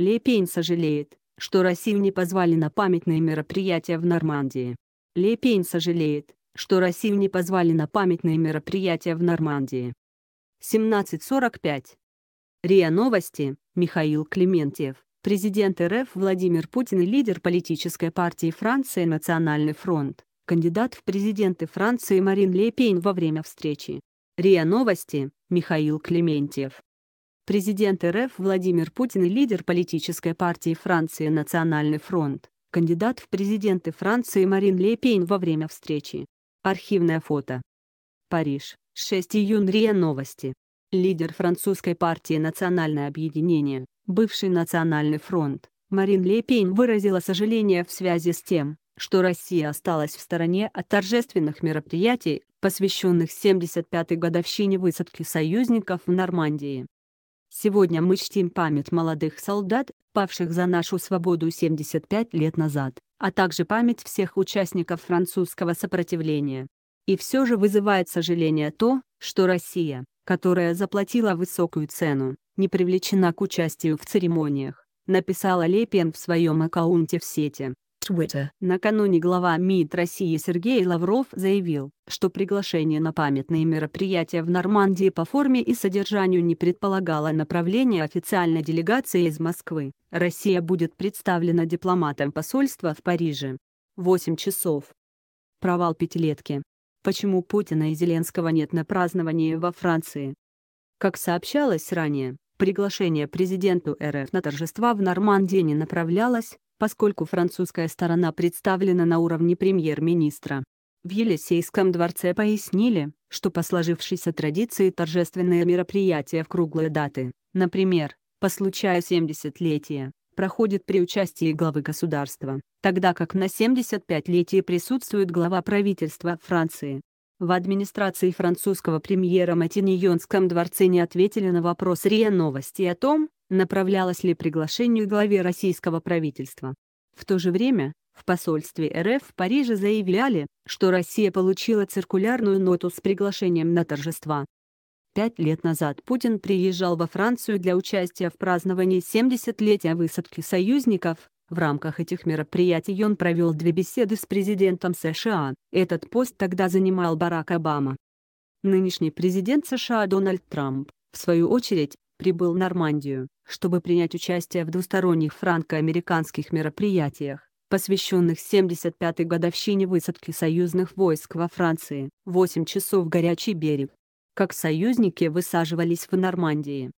Лепень сожалеет, что Россию не позвали на памятные мероприятия в Нормандии. Лепень сожалеет, что Россию не позвали на памятные мероприятия в Нормандии. 17.45. РИА Новости, Михаил Клементьев. Президент РФ Владимир Путин и лидер политической партии Франции «Национальный фронт», кандидат в президенты Франции Марин Лепейн во время встречи. РИА Новости, Михаил Клементьев. Президент РФ Владимир Путин и лидер политической партии Франции «Национальный фронт», кандидат в президенты Франции Марин Ле Пейн во время встречи. Архивное фото. Париж, 6 июня Новости. Лидер французской партии «Национальное объединение», бывший «Национальный фронт», Марин Ле Пейн выразила сожаление в связи с тем, что Россия осталась в стороне от торжественных мероприятий, посвященных 75-й годовщине высадки союзников в Нормандии. Сегодня мы чтим память молодых солдат, павших за нашу свободу 75 лет назад, а также память всех участников французского сопротивления. И все же вызывает сожаление то, что Россия, которая заплатила высокую цену, не привлечена к участию в церемониях, написала Лепин в своем аккаунте в сети. Twitter. Накануне глава МИД России Сергей Лавров заявил, что приглашение на памятные мероприятия в Нормандии по форме и содержанию не предполагало направление официальной делегации из Москвы. Россия будет представлена дипломатом посольства в Париже. 8 часов. Провал пятилетки. Почему Путина и Зеленского нет на праздновании во Франции? Как сообщалось ранее, приглашение президенту РФ на торжества в Нормандии не направлялось, поскольку французская сторона представлена на уровне премьер-министра. В Елисейском дворце пояснили, что по сложившейся традиции торжественные мероприятия в круглые даты, например, по случаю 70-летия, проходят при участии главы государства, тогда как на 75-летие присутствует глава правительства Франции. В администрации французского премьера Матиньонском дворце не ответили на вопрос РИА Новости о том, направлялось ли приглашение приглашению главе российского правительства. В то же время, в посольстве РФ в Париже заявляли, что Россия получила циркулярную ноту с приглашением на торжества. Пять лет назад Путин приезжал во Францию для участия в праздновании 70-летия высадки союзников, в рамках этих мероприятий он провел две беседы с президентом США, этот пост тогда занимал Барак Обама. Нынешний президент США Дональд Трамп, в свою очередь, прибыл в Нормандию, чтобы принять участие в двусторонних франко-американских мероприятиях, посвященных 75-й годовщине высадки союзных войск во Франции. 8 часов горячий берег. Как союзники высаживались в Нормандии.